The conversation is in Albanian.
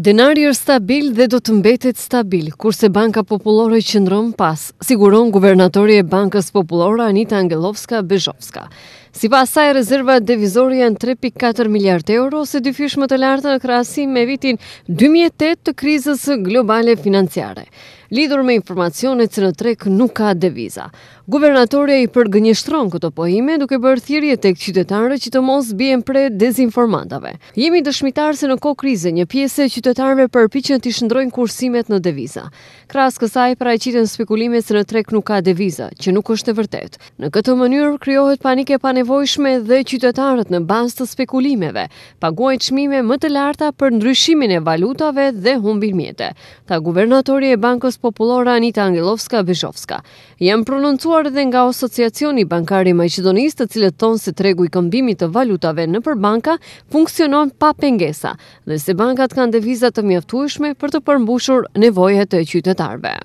Denari është stabil dhe do të mbetet stabil, kurse Banka Populore qëndron pas, siguron guvernatori e Bankës Populore Anita Angelovska Bezhovska. Si saj rezerva devizori janë 3.4 miliardë euro, se dy më të larta në krasim me vitin 2008 të krizës globale financiare. Lidur me informacionet që në trek nuk ka deviza. Guvernatorja i përgënjështron këto pojime duke bërë thirje tek qytetarë që të mos bien pre dezinformantave. Jemi dëshmitarë se në ko krize një piese që qytetarëve përpiqen të shndrojnë kursimet në deviza. Krasë kësaj, paraqiten spekulime se në treg nuk ka deviza, që nuk është e vërtetë. Në këtë mënyrë krijohet panike panevojshme dhe qytetarët në bazë të spekulimeve paguajnë çmime më të larta për ndryshimin e valutave dhe humbin mjete. Ta guvernatori e Bankës Popullore Anita Angelovska Bezhovska Jam prononcuar edhe nga Asociacioni bankari i Maqedonisë, të cilët thonë se tregu i këmbimit të valutave nëpër banka funksionon pa pengesa dhe se bankat kanë deviza kriza të mjaftueshme për të përmbushur nevojat e qytetarëve.